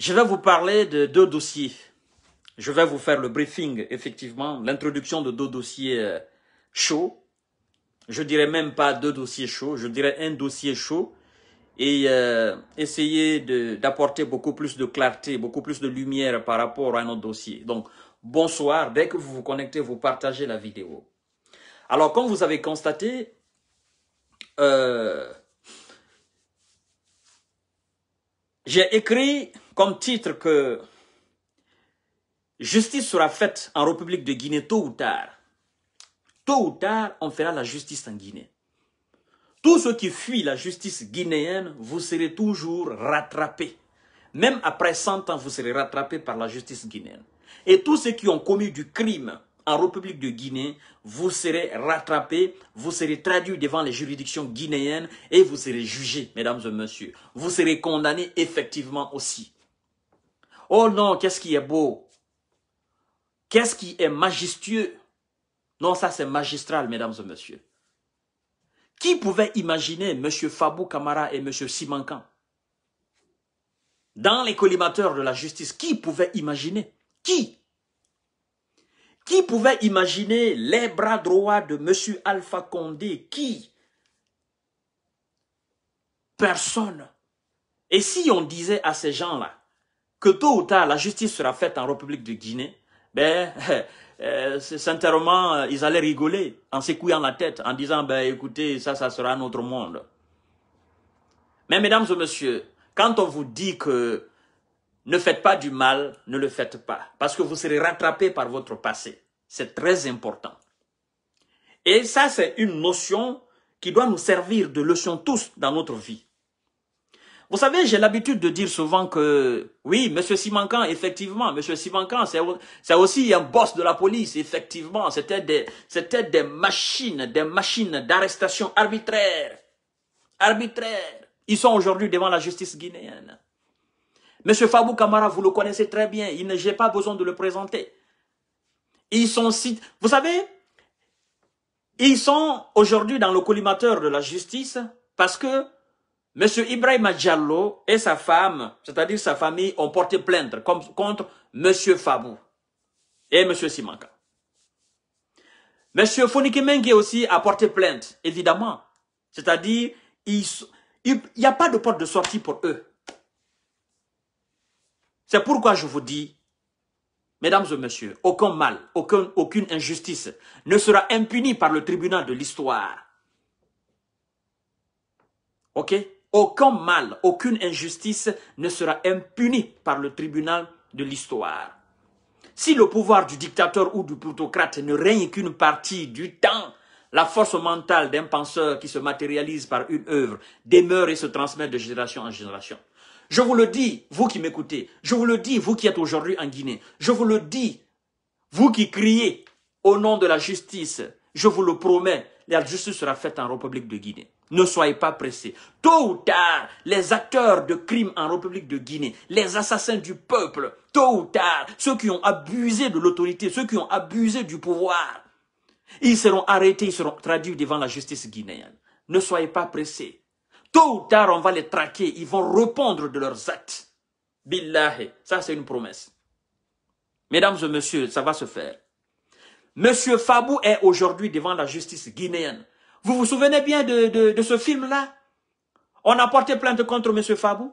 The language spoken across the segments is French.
Je vais vous parler de deux dossiers. Je vais vous faire le briefing, effectivement, l'introduction de deux dossiers euh, chauds. Je dirais même pas deux dossiers chauds, je dirais un dossier chaud et euh, essayer d'apporter beaucoup plus de clarté, beaucoup plus de lumière par rapport à notre dossier. Donc, bonsoir. Dès que vous vous connectez, vous partagez la vidéo. Alors, comme vous avez constaté, euh, j'ai écrit comme titre que justice sera faite en République de Guinée tôt ou tard. Tôt ou tard, on fera la justice en Guinée. Tous ceux qui fuient la justice guinéenne, vous serez toujours rattrapés. Même après 100 ans, vous serez rattrapés par la justice guinéenne. Et tous ceux qui ont commis du crime en République de Guinée, vous serez rattrapés, vous serez traduits devant les juridictions guinéennes et vous serez jugés, mesdames et messieurs. Vous serez condamnés effectivement aussi. Oh non, qu'est-ce qui est beau. Qu'est-ce qui est majestueux. Non, ça c'est magistral, mesdames et messieurs. Qui pouvait imaginer M. Fabou Kamara et M. Simankan dans les collimateurs de la justice Qui pouvait imaginer Qui Qui pouvait imaginer les bras droits de M. Alpha Condé Qui Personne. Et si on disait à ces gens-là, que tôt ou tard la justice sera faite en République de Guinée, ben, euh, sincèrement, euh, ils allaient rigoler en s'écouillant la tête, en disant, ben, écoutez, ça, ça sera notre monde. Mais mesdames et messieurs, quand on vous dit que ne faites pas du mal, ne le faites pas, parce que vous serez rattrapé par votre passé. C'est très important. Et ça, c'est une notion qui doit nous servir de leçon tous dans notre vie. Vous savez, j'ai l'habitude de dire souvent que, oui, Monsieur Simankan, effectivement, Monsieur Simankan, c'est aussi un boss de la police, effectivement. C'était des, c'était des machines, des machines d'arrestation arbitraire. Arbitraire. Ils sont aujourd'hui devant la justice guinéenne. Monsieur Fabou Kamara, vous le connaissez très bien. Il n'ai j'ai pas besoin de le présenter. Ils sont si, vous savez, ils sont aujourd'hui dans le collimateur de la justice parce que Monsieur Ibrahim Diallo et sa femme, c'est-à-dire sa famille, ont porté plainte contre Monsieur Fabou et Monsieur Simanka. Monsieur Foniki aussi a porté plainte, évidemment. C'est-à-dire, il n'y a pas de porte de sortie pour eux. C'est pourquoi je vous dis, mesdames et messieurs, aucun mal, aucune injustice ne sera impunie par le tribunal de l'histoire. OK aucun mal, aucune injustice ne sera impunie par le tribunal de l'histoire. Si le pouvoir du dictateur ou du plutocrate ne règne qu'une partie du temps, la force mentale d'un penseur qui se matérialise par une œuvre demeure et se transmet de génération en génération. Je vous le dis, vous qui m'écoutez, je vous le dis, vous qui êtes aujourd'hui en Guinée, je vous le dis, vous qui criez au nom de la justice, je vous le promets, la justice sera faite en République de Guinée. Ne soyez pas pressés. Tôt ou tard, les acteurs de crimes en République de Guinée, les assassins du peuple, tôt ou tard, ceux qui ont abusé de l'autorité, ceux qui ont abusé du pouvoir, ils seront arrêtés, ils seront traduits devant la justice guinéenne. Ne soyez pas pressés. Tôt ou tard, on va les traquer. Ils vont répondre de leurs actes. Billahi. Ça, c'est une promesse. Mesdames et messieurs, ça va se faire. Monsieur Fabou est aujourd'hui devant la justice guinéenne vous vous souvenez bien de, ce film-là On a porté plainte contre M. Fabou.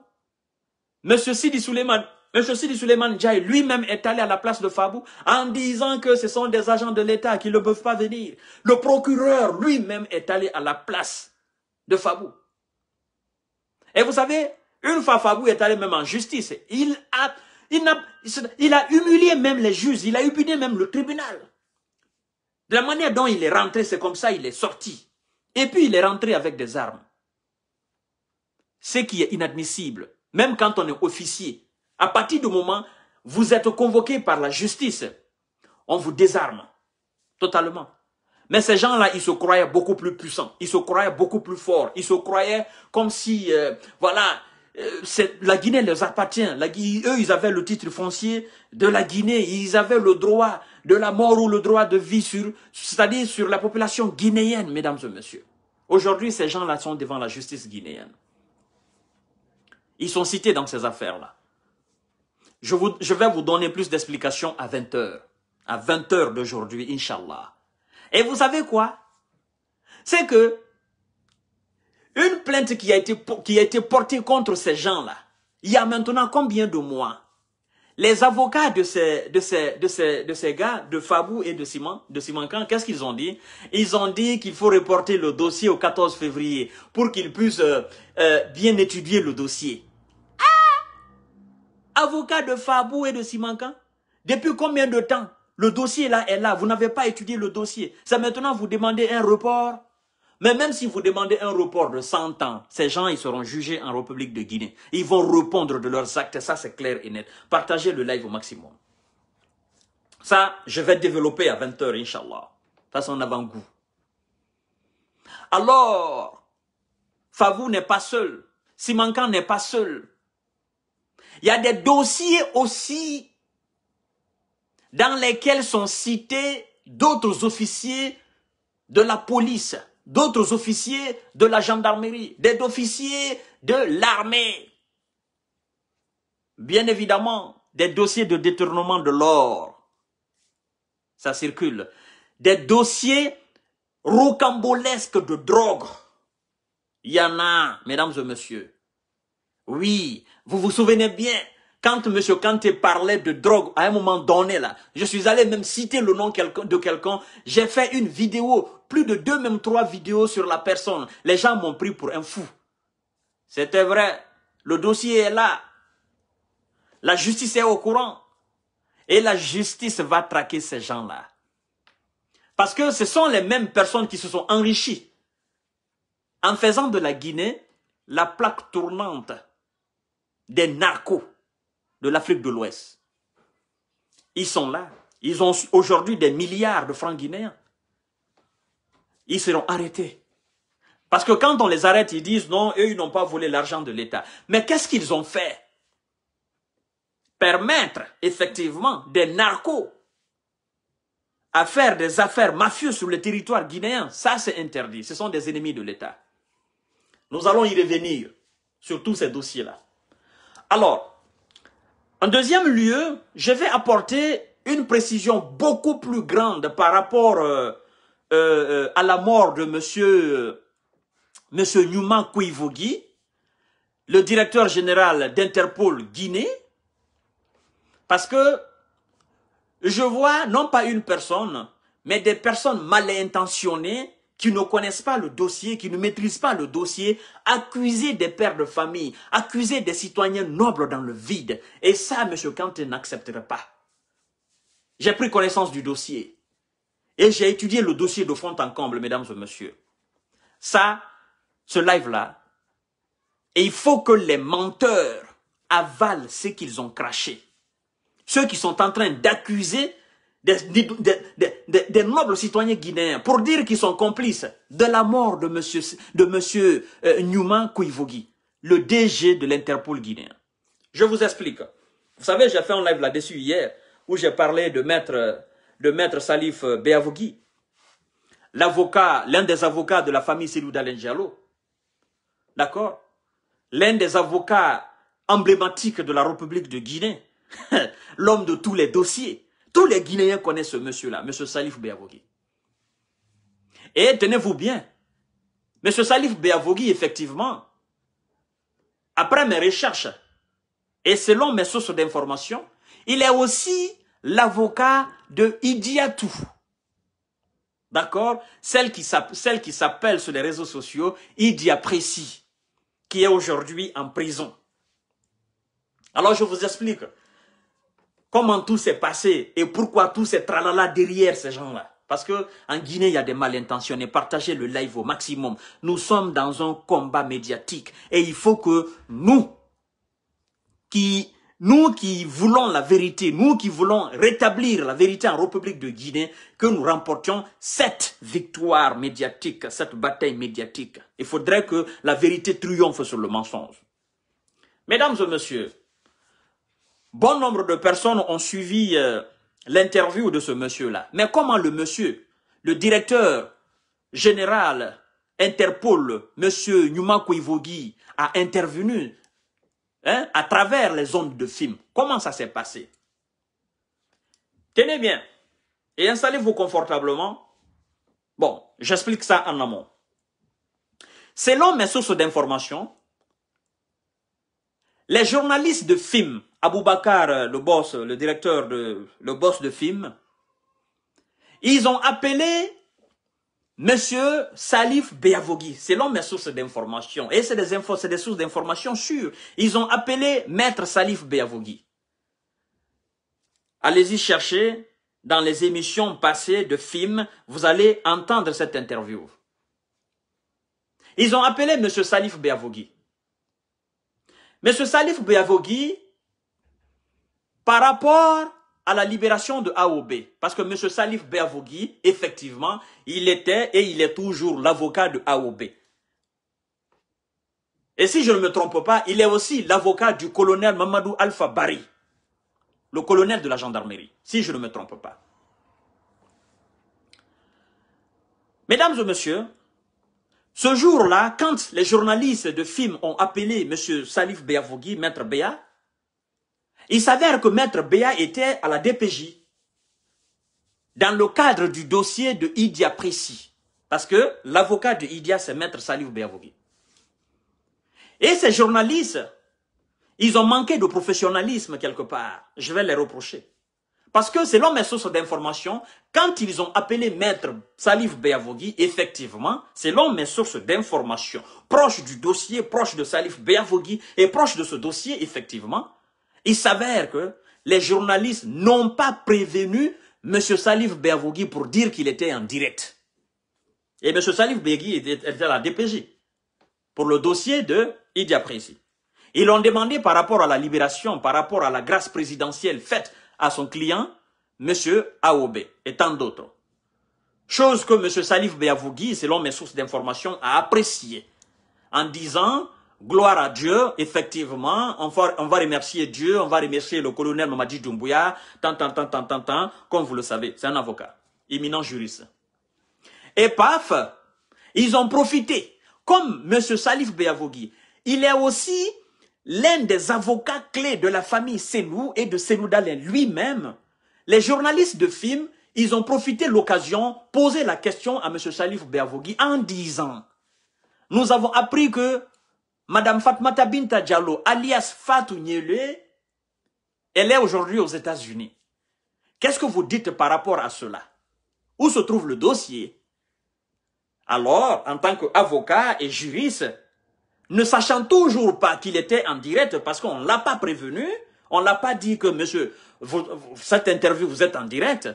M. Sidi Suleiman, M. Sidi lui-même est allé à la place de Fabou en disant que ce sont des agents de l'État qui ne peuvent pas venir. Le procureur lui-même est allé à la place de Fabou. Et vous savez, une fois Fabou est allé même en justice, il a, il a, il a humilié même les juges, il a humilié même le tribunal. De la manière dont il est rentré, c'est comme ça il est sorti. Et puis il est rentré avec des armes. Ce qui est inadmissible, même quand on est officier. À partir du moment où vous êtes convoqué par la justice, on vous désarme totalement. Mais ces gens-là, ils se croyaient beaucoup plus puissants, ils se croyaient beaucoup plus forts, ils se croyaient comme si, euh, voilà, euh, la Guinée leur appartient. eux, ils avaient le titre foncier de la Guinée. Ils avaient le droit de la mort ou le droit de vie sur, c'est-à-dire sur la population guinéenne, mesdames et messieurs. Aujourd'hui, ces gens-là sont devant la justice guinéenne. Ils sont cités dans ces affaires-là. Je, vous, je vais vous donner plus d'explications à 20h. À 20h d'aujourd'hui, Inch'Allah. Et vous savez quoi C'est que une plainte qui a été, qui a été portée contre ces gens-là, il y a maintenant combien de mois les avocats de ces, de ces, de ces, de ces gars, de Fabou et de Simon, de Simankan, qu'est-ce qu'ils ont dit Ils ont dit qu'il faut reporter le dossier au 14 février pour qu'ils puissent euh, euh, bien étudier le dossier. Ah Avocats de Fabou et de Simankan, depuis combien de temps le dossier là est là, vous n'avez pas étudié le dossier. Ça maintenant vous demandez un report mais même si vous demandez un report de 100 ans, ces gens, ils seront jugés en République de Guinée. Ils vont répondre de leurs actes, ça c'est clair et net. Partagez le live au maximum. Ça, je vais développer à 20h, Inch'Allah. Ça, c'est un avant-goût. Alors, Favou n'est pas seul. Simankan n'est pas seul. Il y a des dossiers aussi dans lesquels sont cités d'autres officiers de la police d'autres officiers de la gendarmerie, des officiers de l'armée. Bien évidemment, des dossiers de détournement de l'or. Ça circule. Des dossiers rocambolesques de drogue. Il y en a, mesdames et messieurs. Oui, vous vous souvenez bien, quand M. Kanté parlait de drogue, à un moment donné, là, je suis allé même citer le nom de quelqu'un, j'ai fait une vidéo plus de deux, même trois vidéos sur la personne. Les gens m'ont pris pour un fou. C'était vrai. Le dossier est là. La justice est au courant. Et la justice va traquer ces gens-là. Parce que ce sont les mêmes personnes qui se sont enrichies en faisant de la Guinée la plaque tournante des narcos de l'Afrique de l'Ouest. Ils sont là. Ils ont aujourd'hui des milliards de francs guinéens ils seront arrêtés. Parce que quand on les arrête, ils disent non, eux, ils n'ont pas volé l'argent de l'État. Mais qu'est-ce qu'ils ont fait Permettre effectivement des narcos à faire des affaires mafieuses sur le territoire guinéen, ça c'est interdit. Ce sont des ennemis de l'État. Nous allons y revenir sur tous ces dossiers-là. Alors, en deuxième lieu, je vais apporter une précision beaucoup plus grande par rapport euh, euh, euh, à la mort de monsieur, euh, monsieur Newman Kouivogi, le directeur général d'Interpol Guinée, parce que je vois non pas une personne, mais des personnes mal intentionnées qui ne connaissent pas le dossier, qui ne maîtrisent pas le dossier, accuser des pères de famille, accuser des citoyens nobles dans le vide. Et ça, M. Kanté n'accepterait pas. J'ai pris connaissance du dossier. Et j'ai étudié le dossier de front en comble, mesdames et messieurs. Ça, ce live-là, et il faut que les menteurs avalent ce qu'ils ont craché. Ceux qui sont en train d'accuser des, nobles citoyens guinéens pour dire qu'ils sont complices de la mort de monsieur, de monsieur euh, Newman Kouivogi, le DG de l'Interpol guinéen. Je vous explique. Vous savez, j'ai fait un live là-dessus hier où j'ai parlé de maître le maître Salif euh, Beavogui, l'avocat, l'un des avocats de la famille Silou Diallo, d'accord L'un des avocats emblématiques de la République de Guinée, l'homme de tous les dossiers. Tous les Guinéens connaissent ce monsieur-là, monsieur Salif Beavogui. Et tenez-vous bien, monsieur Salif Beavogui, effectivement, après mes recherches et selon mes sources d'information, il est aussi l'avocat de Idiatou. D'accord Celle qui s'appelle sur les réseaux sociaux Idi qui est aujourd'hui en prison. Alors je vous explique comment tout s'est passé et pourquoi tout s'est tralala derrière ces gens-là. Parce que en Guinée, il y a des malintentionnés. Partagez le live au maximum. Nous sommes dans un combat médiatique et il faut que nous, qui nous qui voulons la vérité, nous qui voulons rétablir la vérité en République de Guinée, que nous remportions cette victoire médiatique, cette bataille médiatique. Il faudrait que la vérité triomphe sur le mensonge. Mesdames et messieurs, bon nombre de personnes ont suivi euh, l'interview de ce monsieur-là. Mais comment le monsieur, le directeur général Interpol, monsieur Nyuma Koivogi, a intervenu Hein, à travers les ondes de film. Comment ça s'est passé Tenez bien et installez-vous confortablement. Bon, j'explique ça en amont. Selon mes sources d'information, les journalistes de film, Aboubacar, euh, le boss, le directeur de, le boss de film, ils ont appelé Monsieur Salif Beyavogui, selon mes sources d'information, et c'est des, infos, des sources d'information sûres, ils ont appelé Maître Salif Beavogui. Allez-y chercher dans les émissions passées de films, vous allez entendre cette interview. Ils ont appelé Monsieur Salif Beavogui. Monsieur Salif Beavogui, par rapport à la libération de AOB, parce que M. Salif Beavogui, effectivement, il était et il est toujours l'avocat de AOB. Et si je ne me trompe pas, il est aussi l'avocat du colonel Mamadou Alpha Bari, le colonel de la gendarmerie, si je ne me trompe pas. Mesdames et messieurs, ce jour-là, quand les journalistes de films ont appelé M. Salif Béavogui, maître Béa, il s'avère que Maître Béa était à la DPJ dans le cadre du dossier de Idia précis. Parce que l'avocat de Idia, c'est Maître Salif Béavogui. Et ces journalistes, ils ont manqué de professionnalisme quelque part. Je vais les reprocher. Parce que selon mes sources d'information quand ils ont appelé Maître Salif Béavogui, effectivement, selon mes sources d'information proche du dossier, proche de Salif Béavogui et proche de ce dossier, effectivement, il s'avère que les journalistes n'ont pas prévenu M. Salif Beavogui pour dire qu'il était en direct. Et M. Salif Bervogui était à la DPJ pour le dossier de Idi Ils l'ont demandé par rapport à la libération, par rapport à la grâce présidentielle faite à son client, M. Aobe et tant d'autres. Chose que M. Salif Bervogui, selon mes sources d'information, a appréciée en disant gloire à Dieu, effectivement, on va, on va remercier Dieu, on va remercier le colonel Mamadi Doumbouya, tant, tant, tant, tant, tant, tant, comme vous le savez, c'est un avocat, éminent juriste. Et paf, ils ont profité, comme M. Salif Beyavogui, il est aussi l'un des avocats clés de la famille Senou et de Senou Dalin lui-même. Les journalistes de film, ils ont profité l'occasion, poser la question à M. Salif Beyavogui en disant, nous avons appris que Madame Fatmata Binta Diallo, alias Fatou Nyele, elle est aujourd'hui aux États-Unis. Qu'est-ce que vous dites par rapport à cela Où se trouve le dossier Alors, en tant qu'avocat et juriste, ne sachant toujours pas qu'il était en direct parce qu'on ne l'a pas prévenu, on ne l'a pas dit que, monsieur, cette interview, vous êtes en direct.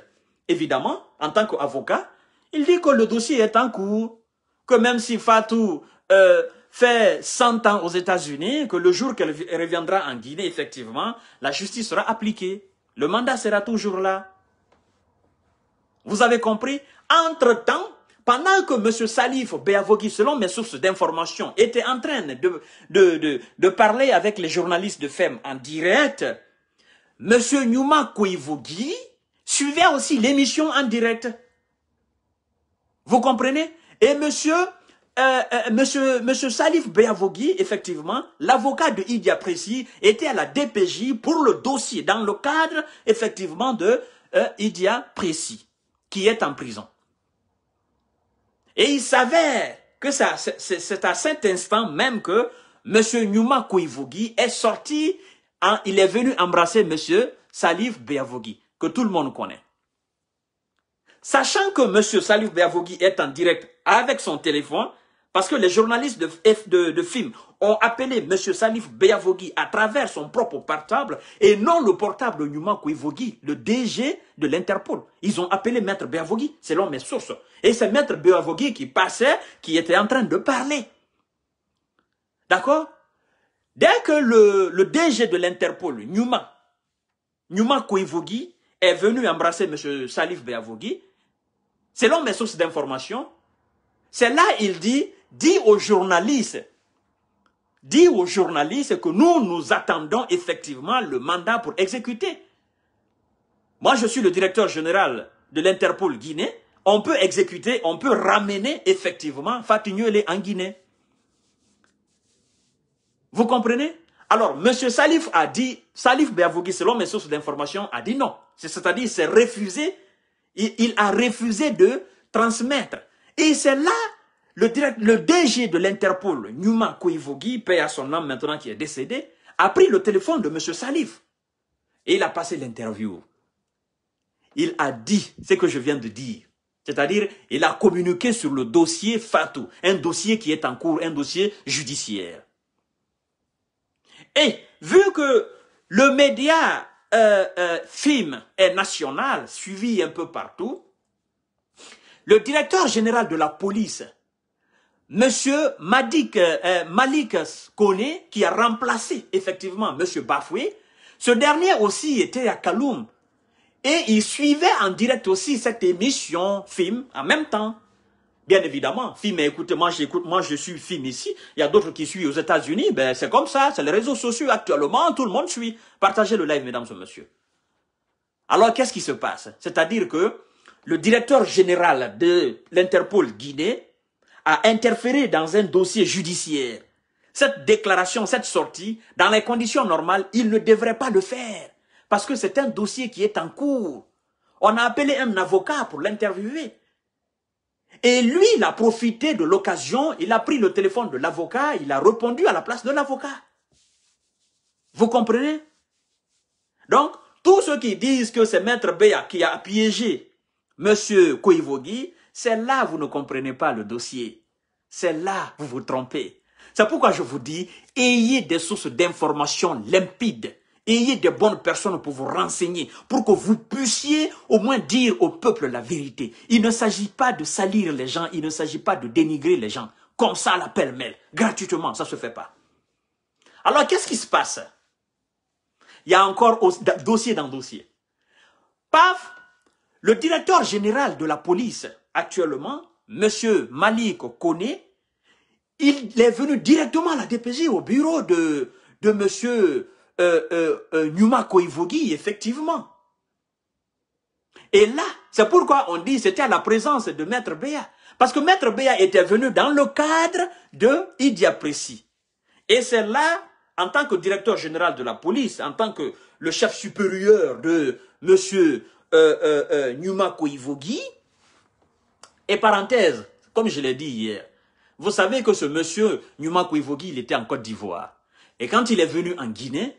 Évidemment, en tant qu'avocat, il dit que le dossier est en cours, que même si Fatou... Euh, fait 100 ans aux États-Unis, que le jour qu'elle reviendra en Guinée, effectivement, la justice sera appliquée. Le mandat sera toujours là. Vous avez compris Entre-temps, pendant que M. Salif Beavogui, selon mes sources d'information, était en train de, de, de, de, parler avec les journalistes de FEM en direct, M. Nyuma Kouivogui suivait aussi l'émission en direct. Vous comprenez Et Monsieur. Euh, euh, M. monsieur, Salif Beyavogui, effectivement, l'avocat de Idi Apressi, était à la DPJ pour le dossier, dans le cadre, effectivement, de Idia euh, Idi qui est en prison. Et il savait que c'est à cet instant même que monsieur Nyuma Kouivogui est sorti, il est venu embrasser monsieur Salif Beyavogui, que tout le monde connaît. Sachant que M. Salif Beyavogui est en direct avec son téléphone, parce que les journalistes de, de, film ont appelé M. Salif Beyavogui à travers son propre portable et non le portable Numa Kouivogui, le DG de l'Interpol. Ils ont appelé Maître Beyavogui, selon mes sources. Et c'est Maître Beyavogui qui passait, qui était en train de parler. D'accord Dès que le, DG de l'Interpol, Numa, Numa Kouivogui, est venu embrasser M. Salif Beyavogui, selon mes sources d'information, c'est là il dit dit aux journalistes, dit aux journalistes que nous, nous attendons effectivement le mandat pour exécuter. Moi, je suis le directeur général de l'Interpol Guinée. On peut exécuter, on peut ramener effectivement Fatignuele en Guinée. Vous comprenez Alors, M. Salif a dit, Salif Béavogui, selon mes sources d'information, a dit non. C'est-à-dire, c'est refusé, il a refusé de transmettre. Et c'est là le, DG de l'Interpol, Numa Koivogi, père à son homme maintenant qui est décédé, a pris le téléphone de M. Salif. Et il a passé l'interview. Il a dit ce que je viens de dire. C'est-à-dire, il a communiqué sur le dossier Fatou, un dossier qui est en cours, un dossier judiciaire. Et vu que le média euh, euh, film est national, suivi un peu partout, le directeur général de la police Monsieur Madik, euh, euh, Malik Kone, qui a remplacé effectivement Monsieur Bafoué, ce dernier aussi était à Kaloum. Et il suivait en direct aussi cette émission film en même temps. Bien évidemment, film, écoutez, moi j'écoute, moi je suis film ici. Il y a d'autres qui suivent aux États-Unis. Ben, c'est comme ça, c'est les réseaux sociaux actuellement, tout le monde suit. Partagez le live, mesdames et messieurs. Alors, qu'est-ce qui se passe C'est-à-dire que le directeur général de l'Interpol Guinée, à interférer dans un dossier judiciaire. Cette déclaration, cette sortie, dans les conditions normales, il ne devrait pas le faire. Parce que c'est un dossier qui est en cours. On a appelé un avocat pour l'interviewer. Et lui, il a profité de l'occasion, il a pris le téléphone de l'avocat, il a répondu à la place de l'avocat. Vous comprenez Donc, tous ceux qui disent que c'est Maître Béa qui a piégé M. Koivogi, c'est là vous ne comprenez pas le dossier. C'est là vous vous trompez. C'est pourquoi je vous dis, ayez des sources d'informations limpides. Ayez de bonnes personnes pour vous renseigner, pour que vous puissiez au moins dire au peuple la vérité. Il ne s'agit pas de salir les gens, il ne s'agit pas de dénigrer les gens. Comme ça, la pelle mêle gratuitement, ça ne se fait pas. Alors, qu'est-ce qui se passe Il y a encore dossier dans dossier. Paf, le directeur général de la police actuellement, M. Malik Kone, il est venu directement à la DPJ, au bureau de, de M. Euh, euh, euh Numa Koivogi, effectivement. Et là, c'est pourquoi on dit c'était à la présence de Maître Béa. Parce que Maître Béa était venu dans le cadre de Idi Et c'est là, en tant que directeur général de la police, en tant que le chef supérieur de M. Numa Koivogi, et parenthèse, comme je l'ai dit hier, vous savez que ce monsieur Numa Kouivogi, il était en Côte d'Ivoire. Et quand il est venu en Guinée,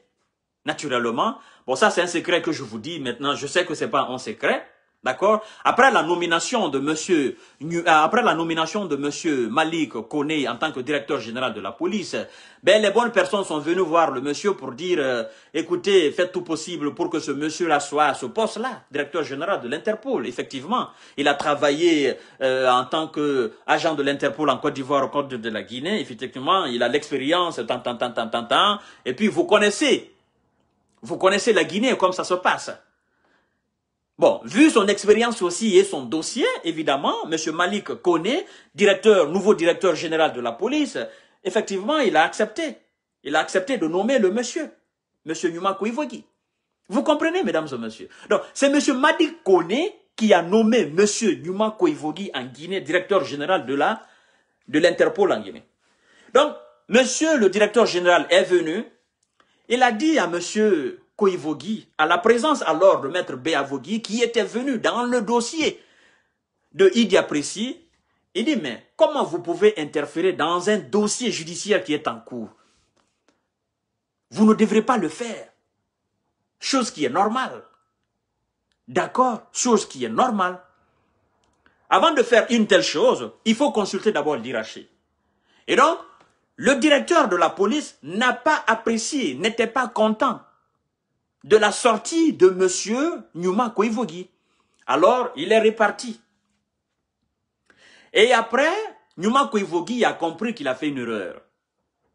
naturellement, bon ça c'est un secret que je vous dis maintenant, je sais que c'est pas un secret, D'accord Après la nomination de monsieur euh, après la nomination de monsieur Malik Koné en tant que directeur général de la police, ben les bonnes personnes sont venues voir le monsieur pour dire euh, écoutez, faites tout possible pour que ce monsieur là soit à ce poste là, directeur général de l'Interpol. Effectivement, il a travaillé euh, en tant que agent de l'Interpol en Côte d'Ivoire, au Côte de la Guinée. Effectivement, il a l'expérience tant tant tant tant tant et puis vous connaissez vous connaissez la Guinée comme ça se passe. Bon, vu son expérience aussi et son dossier, évidemment, M. Malik Koné, directeur, nouveau directeur général de la police, effectivement, il a accepté. Il a accepté de nommer le monsieur, M. Numa Kouivogi. Vous comprenez, mesdames et messieurs Donc, c'est M. Malik Koné qui a nommé M. Numa Kouivogi en Guinée, directeur général de la de l'Interpol en Guinée. Donc, M. le directeur général est venu, il a dit à monsieur à la présence alors de Maître Béavogui, qui était venu dans le dossier de Idi apprécié il dit, mais comment vous pouvez interférer dans un dossier judiciaire qui est en cours Vous ne devrez pas le faire. Chose qui est normale. D'accord Chose qui est normale. Avant de faire une telle chose, il faut consulter d'abord l'Iraché. Et donc, le directeur de la police n'a pas apprécié, n'était pas content de la sortie de M. Numa Kouivogi. Alors, il est reparti. Et après, Numa a compris qu'il a fait une erreur.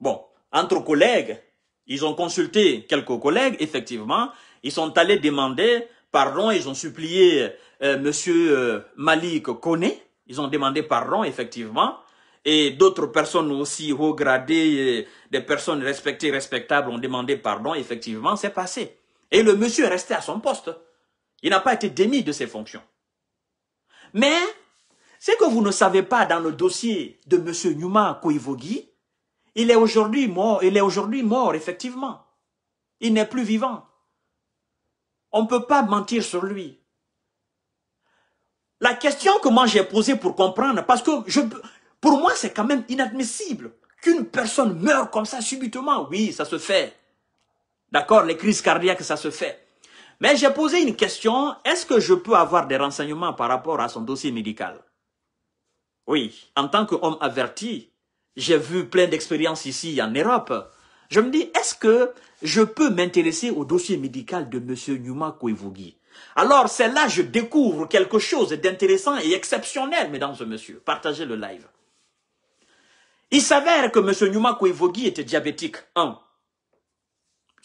Bon, entre collègues, ils ont consulté quelques collègues, effectivement. Ils sont allés demander pardon, ils ont supplié euh, Monsieur euh, Malik Kone. Ils ont demandé pardon, effectivement. Et d'autres personnes aussi haut gradées, euh, des personnes respectées, respectables ont demandé pardon, effectivement, c'est passé. Et le monsieur est resté à son poste. Il n'a pas été démis de ses fonctions. Mais ce que vous ne savez pas dans le dossier de monsieur Numa Kouivogi, il est aujourd'hui mort, il est aujourd'hui mort, effectivement. Il n'est plus vivant. On ne peut pas mentir sur lui. La question que moi j'ai posée pour comprendre, parce que je, pour moi c'est quand même inadmissible qu'une personne meure comme ça subitement. Oui, ça se fait. D'accord Les crises cardiaques, ça se fait. Mais j'ai posé une question. Est-ce que je peux avoir des renseignements par rapport à son dossier médical Oui, en tant qu'homme averti, j'ai vu plein d'expériences ici en Europe. Je me dis, est-ce que je peux m'intéresser au dossier médical de M. Numa Koivugi Alors, c'est là que je découvre quelque chose d'intéressant et exceptionnel, mesdames et messieurs. Partagez le live. Il s'avère que M. Numa Koivugi était diabétique 1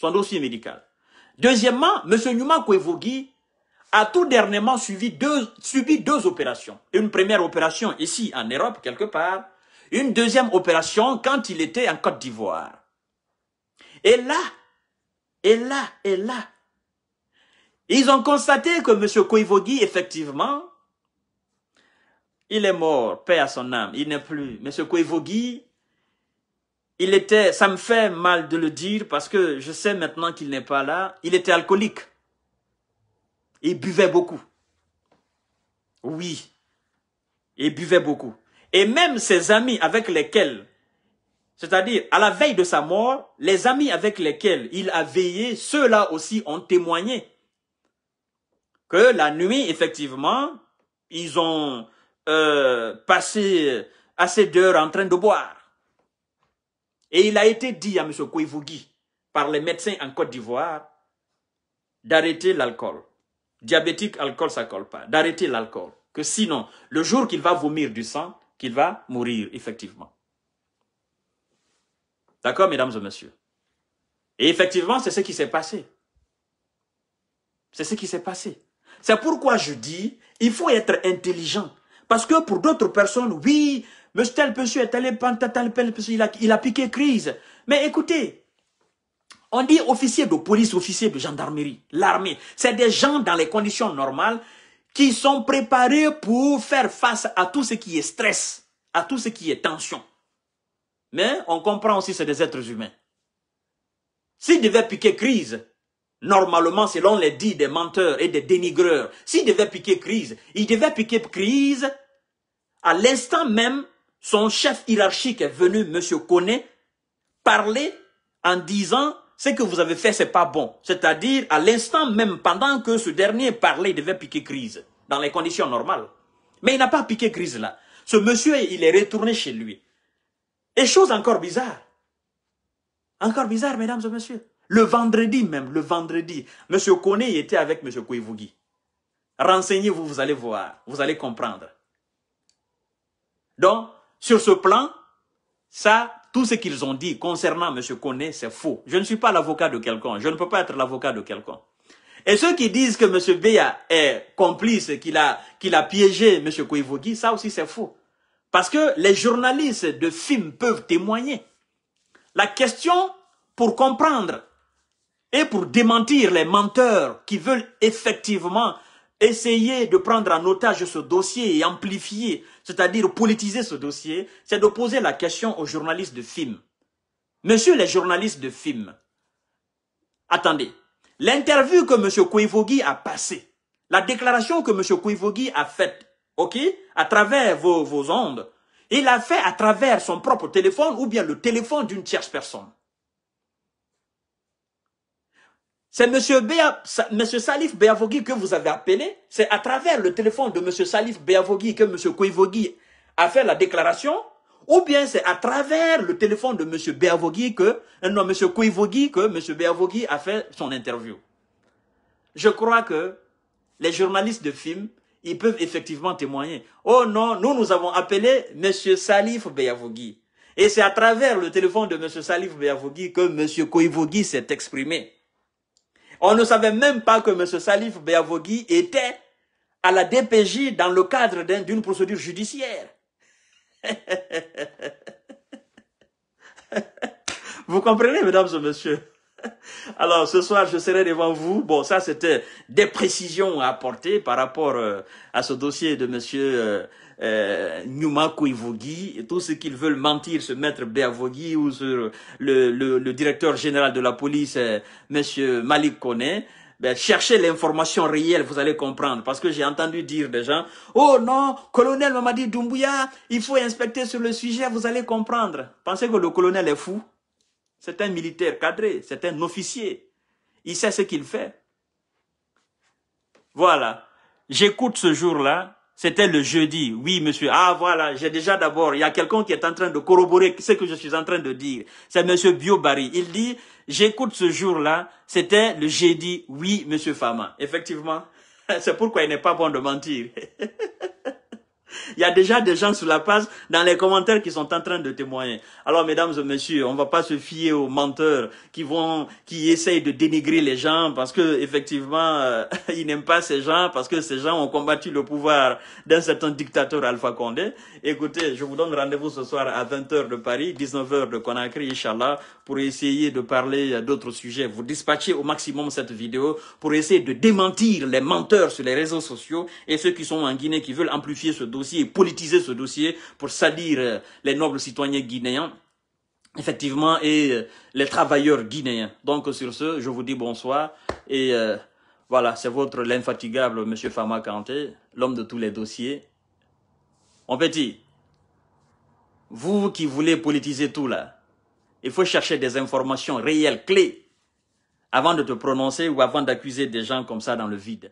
son dossier médical. Deuxièmement, M. Numa Kwevogi a tout dernièrement deux, subi deux opérations. Une première opération ici en Europe, quelque part. Une deuxième opération quand il était en Côte d'Ivoire. Et là, et là, et là, ils ont constaté que M. Koivogi, effectivement, il est mort, paix à son âme, il n'est plus. M. Koivogi il était, ça me fait mal de le dire parce que je sais maintenant qu'il n'est pas là, il était alcoolique. Il buvait beaucoup. Oui, il buvait beaucoup. Et même ses amis avec lesquels, c'est-à-dire à la veille de sa mort, les amis avec lesquels il a veillé, ceux-là aussi ont témoigné que la nuit, effectivement, ils ont euh, passé assez d'heures en train de boire. Et il a été dit à M. Koivougui par les médecins en Côte d'Ivoire d'arrêter l'alcool. Diabétique, alcool, ça colle pas. D'arrêter l'alcool. Que sinon, le jour qu'il va vomir du sang, qu'il va mourir, effectivement. D'accord, mesdames et messieurs Et effectivement, c'est ce qui s'est passé. C'est ce qui s'est passé. C'est pourquoi je dis, il faut être intelligent. Parce que pour d'autres personnes, oui, Monsieur tel monsieur est allé tel il a, il a piqué crise. Mais écoutez, on dit officier de police, officier de gendarmerie, l'armée. C'est des gens dans les conditions normales qui sont préparés pour faire face à tout ce qui est stress, à tout ce qui est tension. Mais on comprend aussi que c'est des êtres humains. S'ils devait piquer crise, normalement, selon les dits des menteurs et des dénigreurs, s'ils devait piquer crise, il devait piquer crise à l'instant même son chef hiérarchique est venu, monsieur Koné, parler en disant ce que vous avez fait, c'est pas bon. C'est-à-dire, à, l'instant même, pendant que ce dernier parlait, il devait piquer crise, dans les conditions normales. Mais il n'a pas piqué crise là. Ce monsieur, il est retourné chez lui. Et chose encore bizarre. Encore bizarre, mesdames et messieurs. Le vendredi même, le vendredi, monsieur Koné était avec monsieur Kouivougi. Renseignez-vous, vous allez voir, vous allez comprendre. Donc, sur ce plan, ça, tout ce qu'ils ont dit concernant M. Koné, c'est faux. Je ne suis pas l'avocat de quelqu'un. Je ne peux pas être l'avocat de quelqu'un. Et ceux qui disent que M. Béa est complice, qu'il a, a piégé M. Koivogi, ça aussi c'est faux. Parce que les journalistes de films peuvent témoigner. La question pour comprendre et pour démentir les menteurs qui veulent effectivement essayer de prendre en otage ce dossier et amplifier, c'est-à-dire politiser ce dossier, c'est de poser la question aux journalistes de film. Monsieur les journalistes de film, attendez, l'interview que M. Kouivogi a passée, la déclaration que M. Kouivogi a faite, ok, à travers vos, vos ondes, il a fait à travers son propre téléphone ou bien le téléphone d'une tierce personne. C'est Monsieur, Monsieur Salif Beavogui que vous avez appelé. C'est à travers le téléphone de Monsieur Salif Beavogui que Monsieur Koivogui a fait la déclaration. Ou bien c'est à travers le téléphone de Monsieur Beavogui que, euh, non, Monsieur Koivogui que Monsieur Beavogui a fait son interview. Je crois que les journalistes de film ils peuvent effectivement témoigner. Oh non, nous, nous avons appelé Monsieur Salif Beavogui. Et c'est à travers le téléphone de Monsieur Salif Beavogui que Monsieur Koivogui s'est exprimé. On ne savait même pas que M. Salif Beavogui était à la DPJ dans le cadre d'une procédure judiciaire. vous comprenez, mesdames et messieurs alors, ce soir, je serai devant vous. Bon, ça, c'était des précisions à apporter par rapport euh, à ce dossier de M euh, Numa et tous ceux qui veulent mentir, se mettre Béavogui ou sur le, directeur général de la police, euh, Monsieur Malik Kone, ben, cherchez l'information réelle, vous allez comprendre. Parce que j'ai entendu dire des gens, oh non, colonel dit Doumbouya, il faut inspecter sur le sujet, vous allez comprendre. Pensez que le colonel est fou. C'est un militaire cadré, c'est un officier. Il sait ce qu'il fait. Voilà. J'écoute ce jour-là, c'était le jeudi. Oui, monsieur. Ah, voilà, j'ai déjà d'abord, il y a quelqu'un qui est en train de corroborer ce que je suis en train de dire. C'est monsieur Biobari. Il dit, j'écoute ce jour-là. C'était le jeudi. Oui, monsieur Fama. Effectivement. C'est pourquoi il n'est pas bon de mentir. Il y a déjà des gens sur la page, dans les commentaires, qui sont en train de témoigner. Alors, mesdames et messieurs, on va pas se fier aux menteurs qui vont, qui essayent de dénigrer les gens parce que, effectivement, euh, ils n'aiment pas ces gens parce que ces gens ont combattu le pouvoir d'un certain dictateur Alpha Condé. Écoutez, je vous donne rendez-vous ce soir à 20h de Paris, 19h de Conakry, Inch'Allah, pour essayer de parler d'autres sujets. Vous dispatchez au maximum cette vidéo pour essayer de démentir les menteurs sur les réseaux sociaux et ceux qui sont en Guinée qui veulent amplifier ce dossier et politiser ce dossier pour salir euh, les nobles citoyens guinéens effectivement, et euh, les travailleurs guinéens. Donc sur ce, je vous dis bonsoir et euh, voilà, c'est votre l'infatigable Monsieur Fama Kanté, l'homme de tous les dossiers. Mon petit, vous qui voulez politiser tout là, il faut chercher des informations réelles, clés, avant de te prononcer ou avant d'accuser des gens comme ça dans le vide.